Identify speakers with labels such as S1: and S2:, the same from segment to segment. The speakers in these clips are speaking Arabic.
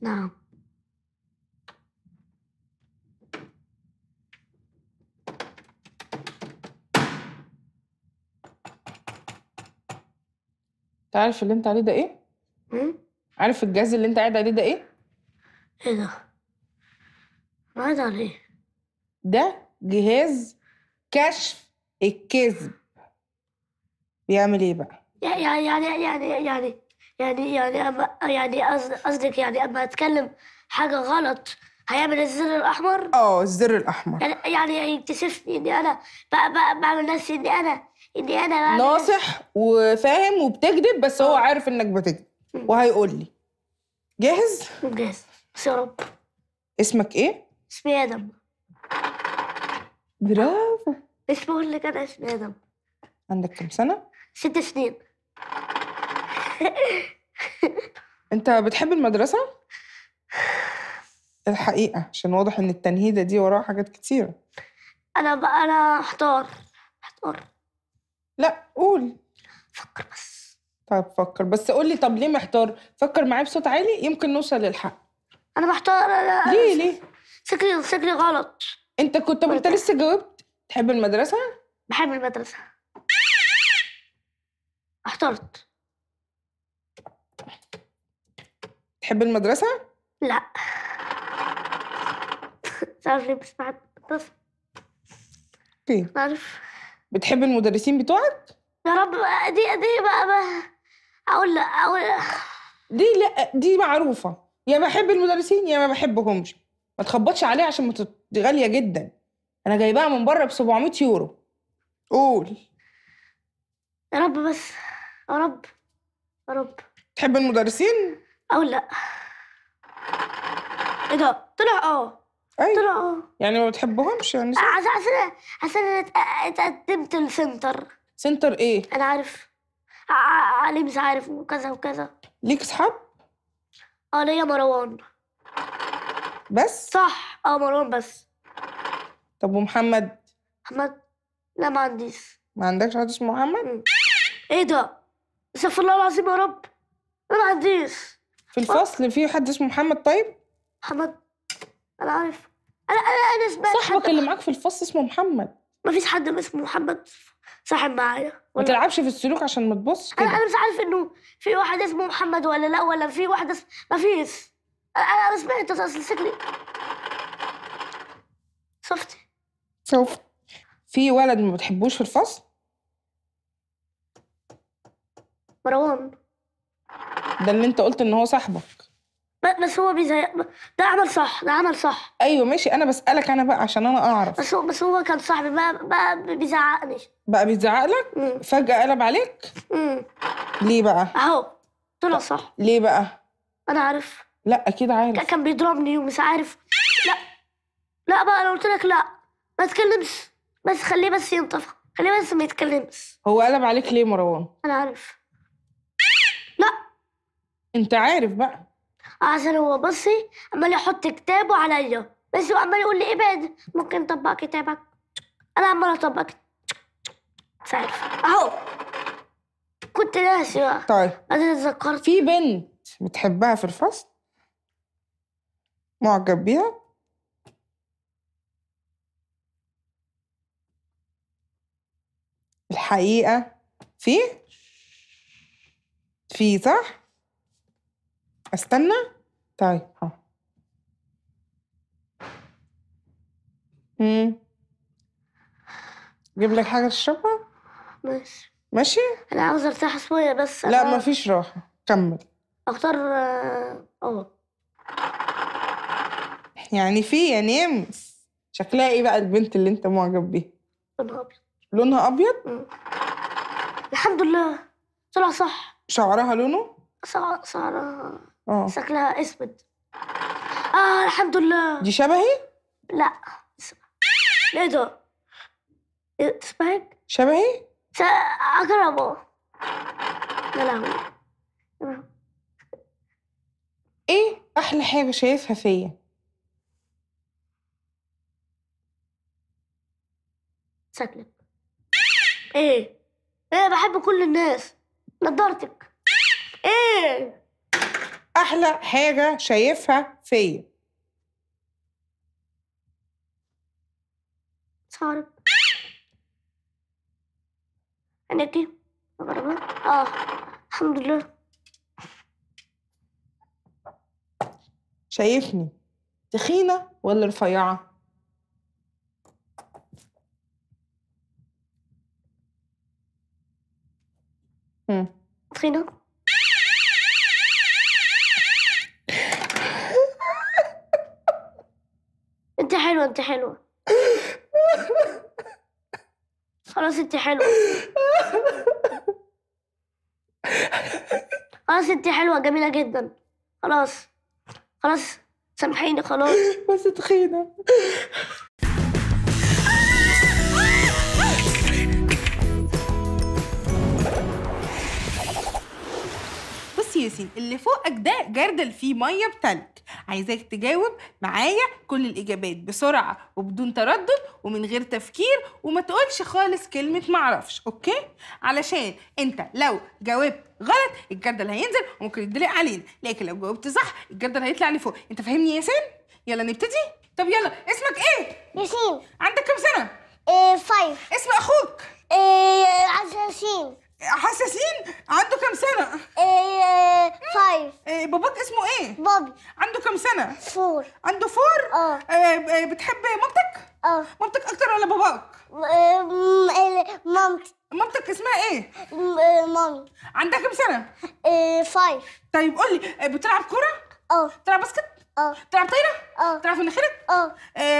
S1: نعم
S2: تعرف اللي انت عليه ده ايه؟ مم؟ عارف الجهاز اللي انت قاعد عليه ده ايه؟ ايه ده؟ قاعد عليه ايه؟ ده جهاز كشف الكذب بيعمل ايه بقى؟
S1: يعني يعني يعني يعني يعني يعني أما يعني قصدك يعني أما أتكلم حاجة غلط هيعمل الزر الأحمر؟ اه الزر الأحمر يعني يعني هيكتشفني إني أنا بعمل نفسي إني أنا إني أنا ناصح
S2: وفاهم وبتكذب بس هو آه. عارف إنك بتكذب وهيقول لي جاهز؟ جاهز بس يا رب اسمك إيه؟ اسمي آدم برافو
S1: اسمه اللي كان اسمي آدم
S2: عندك كام سنة؟ ست سنين انت بتحب المدرسه الحقيقه عشان واضح ان التنهيده دي وراها حاجات كتيره
S1: انا بقى انا احتار
S2: محتار لا قول فكر بس طب فكر بس قول لي طب ليه محتار فكر معايا بصوت عالي يمكن نوصل للحق انا محتار أنا ليه ليه فكري فكري غلط انت كنت طب انت لسه جاوبت تحب المدرسه
S1: بحب المدرسه احترت تحب المدرسة؟ لا سوري بس بعد بس
S2: اوكي بعرف بتحب المدرسين بتوعك؟ يا رب دي دي بقى, بقى اقول لا اقول دي لا دي معروفة يا بحب المدرسين يا ما بحبهمش ما تخبطش عليها عشان دي غالية جدا أنا جايباها من بره ب 700 يورو قول يا رب بس يا رب
S1: يا رب تحب المدرسين؟ أو لا ايه ده؟ طلع اه أيوة. طلع اه
S2: يعني ما بتحبهمش
S1: يعني أه، عشان عشان أنا اتقدمت لسنتر سنتر ايه؟ انا عارف علي مش عارف وكذا وكذا ليك اصحاب؟ اه ليا مروان بس؟ صح اه مروان بس طب ومحمد؟ محمد لا ما عنديش ما عندكش حد اسمه محمد؟ ايه ده؟ استغفر الله العظيم
S2: يا رب ما عنديش في الفصل في حد اسمه محمد طيب؟ محمد أنا عارف أنا أنا أنا سمعت صاحبك اللي معاك في الفصل اسمه محمد ما فيش حد
S1: اسمه محمد صاحب معايا ما تلعبش في السلوك عشان ما تبصش انا كده انا مش عارف انه في واحد اسمه محمد ولا لا ولا في واحد اسمه فيش انا انا أنا سمعت اصل شكلي
S2: شفت في ولد ما بتحبوش في الفصل مروان ده اللي انت قلت ان هو صاحبك
S1: بس هو بيزهق ده عمل صح
S2: ده عمل صح ايوه ماشي انا بسالك انا بقى عشان انا اعرف بس هو بس هو كان صاحبي بقى بقى بيزعقني بقى بيزعق لك فجاه قلب عليك امم ليه بقى اهو طلع صح ليه بقى انا عارف لا اكيد عارف كان بيضربني ومش
S1: عارف لا لا بقى انا قلت لك لا ما تكلمش بس خليه بس ينطفى خليه بس ما يتكلمش
S2: هو قلب عليك ليه مروان
S1: انا عارف انت عارف بقى عشان هو بصي عمال يحط كتابه عليا بس هو عمال يقول لي ابعد ممكن طبق كتابك انا عمال اطبق
S2: مش عارف اهو كنت ناسي بقى طيب انا اتذكرت في بنت بتحبها في الفصل معجب بيها الحقيقة في في صح؟ استنى طيب اهو جيب لك حاجه تشربها ماشي ماشي انا عاوز
S1: ارتاح شويه بس لا أنا... مفيش
S2: راحه كمل
S1: اختار اه
S2: يعني في يا نمس شكلها ايه بقى البنت اللي انت معجب بيها لونها ابيض لونها ابيض الحمد لله طلع صح شعرها
S1: لونه صار صار آه. شكلها اسود اه الحمد لله دي شبهي؟ لا ايه ده؟
S2: اسمعك؟ شبهي؟ اقربه لا لا ايه احلى حاجه شايفها فيا؟
S1: شكلك ايه؟ ايه بحب كل الناس نضارتك ايه
S2: احلى حاجه شايفها فيا
S1: صارب انا دي اه الحمد لله
S2: شايفني تخينه ولا رفيعه تخينه
S1: انت حلوه انت حلوه خلاص انت حلوه خلاص انت حلوه جميله جدا خلاص خلاص سامحيني خلاص
S2: بس تخينه ياسين اللي فوقك ده جردل فيه ميه بتلج عايزاك تجاوب معايا كل الاجابات بسرعه وبدون تردد ومن غير تفكير وما تقولش خالص كلمه معرفش اوكي علشان انت لو جاوبت غلط الجدل هينزل وممكن يتدلق علينا لكن لو جاوبت صح الجدل هيطلع لفوق انت فاهمني يا ياسين يلا نبتدي طب يلا اسمك ايه ياسين عندك كام سنه ايه فايف اسم اخوك ايه عشرين حساسين عنده كم سنة؟ ايه فايف إيه باباك اسمه ايه؟ بابي عنده كم سنة؟ فور عنده فور؟ اه ايه بتحب مامتك؟ اه مامتك أكتر ولا باباك؟ آه، مامتي مامتك اسمها ايه؟ آه، مامي عندها كم سنة؟ ايه فايف طيب قولي لي بتلعب كورة؟ اه بتلعب باسكت؟ اه بتلعب طايرة؟ اه بتلعب مناخيرك؟ اه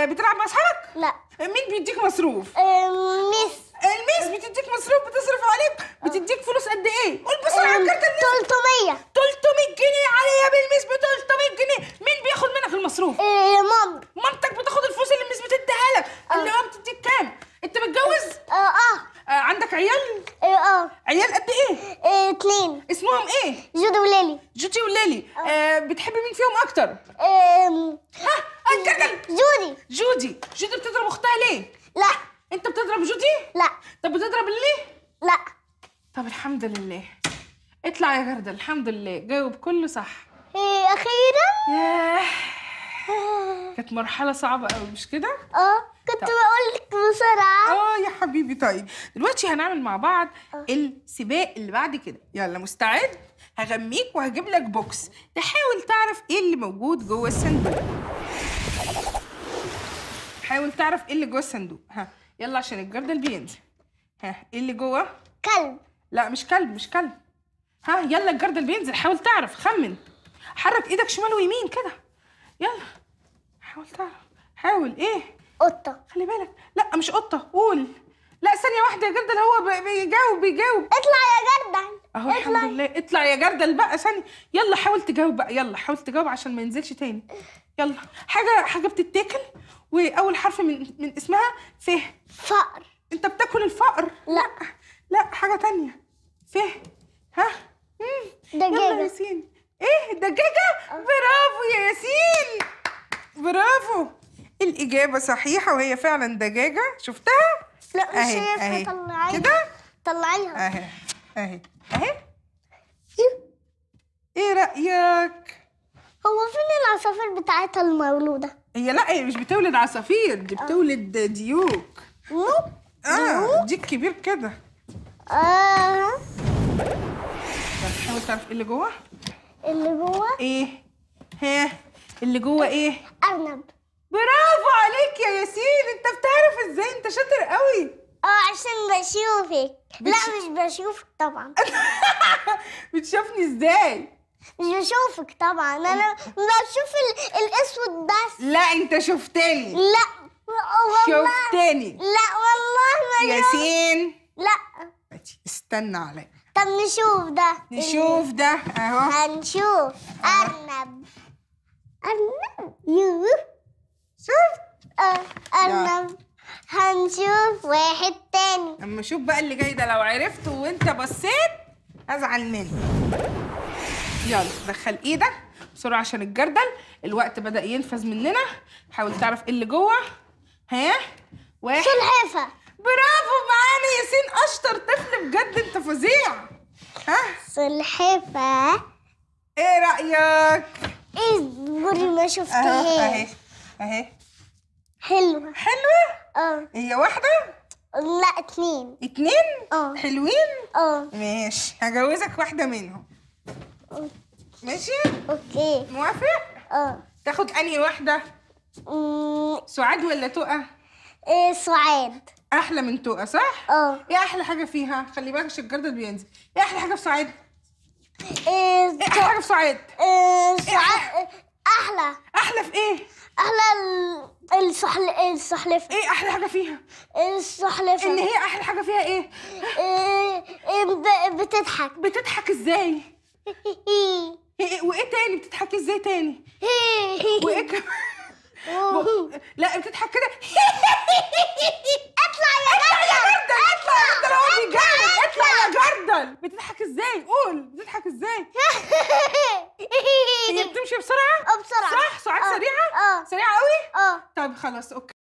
S2: بتلعب مع أصحابك؟ لا مين بيديك مصروف؟ ايه ميس الميس بتديك مصروف بتصرف عليك تديك فلوس قد ايه؟ قول بسرعه الكارت الميس 300 300 جنيه عليا بالميس ب 300 جنيه مين بياخد منك المصروف؟ إيه, إيه، مام مامتك بتاخد الفلوس اللي الميس بتديها لك آه. اللي هو بتديك كام؟ انت متجوز؟ آه،, اه اه عندك عيال؟ ايه اه عيال قد ايه؟ اثنين إيه اسمهم ايه؟ جودي وليلي جودي وليلي آه. آه بتحبي مين فيهم اكتر؟ ايه ها اتكلم جودي جودي جودي بتضرب اختها ليه؟ لا انت بتضرب جودي؟ لا طب بتضرب ليه؟ لا طب الحمد لله اطلع يا جردل الحمد لله جاوب كله صح ايه اخيرا ياه آه. كانت مرحله صعبه قوي مش كده اه كنت طيب. بقول لك بسرعه اه يا حبيبي طيب دلوقتي هنعمل مع بعض أوه. السباق اللي بعد كده يلا مستعد هغميك وهجيب لك بوكس تحاول تعرف ايه اللي موجود جوه الصندوق حاول تعرف ايه اللي جوه الصندوق ها يلا عشان الجردل بينزل ها ايه اللي جوه كلب لا مش كلب مش كلب ها يلا الجردل بينزل حاول تعرف خمن حرك ايدك شمال ويمين كده يلا حاول تعرف حاول ايه قطه خلي بالك لا مش قطه قول لا ثانيه واحده يا جردل هو بيجاوب بيجاوب اطلع يا جردل اهو الحمد لله اطلع يا جردل بقى ثانيه يلا حاول تجاوب بقى يلا حاول تجاوب عشان ما ينزلش تاني يلا حاجه حاجه بتتاكل واول حرف من من اسمها ف فقر انت بتاكل الفقر لا, لا. لا حاجه تانية فيه ها مم. دجاجه ياسين ايه دجاجه آه. برافو يا ياسين برافو الاجابه صحيحه وهي فعلا دجاجه شفتها لا مش هي طلعيها كده طلعيها اهي اهي اهي ايه رايك هو فين العصافير بتاعتها المولوده هي لا هي مش بتولد عصافير دي آه. بتولد ديوك آه، ديوك اه ديك كبير كده اه تحاول تعرف ايه اللي جوه؟ اللي جوه ايه؟ ها اللي جوه ايه؟ ارنب برافو عليك يا ياسين انت بتعرف ازاي انت شاطر قوي اه عشان بشوفك بتش... لا مش بشوفك طبعا بتشوفني
S1: ازاي؟ مش بشوفك طبعا انا بشوف ال... الاسود بس
S2: لا انت شفتني لا
S1: والله شفتني لا والله ما ياسين
S2: لا دلوقتي استنى عليا طب نشوف ده نشوف ده اهو هنشوف ارنب ارنب يوه شفت ارنب هنشوف واحد تاني اما شوف بقى اللي جاي ده لو عرفته وانت بصيت ازعل منك يلا دخل ايدك بسرعه عشان الجردل الوقت بدا ينفذ مننا حاول تعرف ايه اللي جوه ها واحد سلحفه برافو معانا ياسين اشطر طفل بجد انت فظيع ها سلحفة ايه رأيك؟ ايه دوري ما شفتهاش اهي اهي حلوة حلوة؟ اه هي واحدة؟ لا اتنين اتنين؟ اه حلوين؟ اه ماشي هجوزك واحدة منهم ماشي؟ اوكي موافق؟ اه تاخد انهي واحدة؟ سعاد ولا تقى؟ ايه سعاد احلى من توقه صح اه ايه احلى حاجه فيها خلي بالك عشان الجردل بينزل ايه احلى حاجه في سعيد؟ ايه احلى حاجه في سعيد؟ ايه احلى احلى في ايه
S1: احلى السحل السحلفه ايه احلى حاجه فيها السحلفه ان هي
S2: احلى حاجه فيها ايه, إيه, بتضحك بتضحك ازاي إيه إيه، وايه تاني بتضحكي ازاي تاني وايه كمان لا بتضحك كده اطلع يا جردل اطلع يا جردل اطلع يا جردل اطلع يا جردل بتضحك ازاي قول بتضحك ازاي هي بتمشي بسرعه اه بسرعه صح سرعه اه، سريعه اه سريعه قوي اه طب خلاص اوكي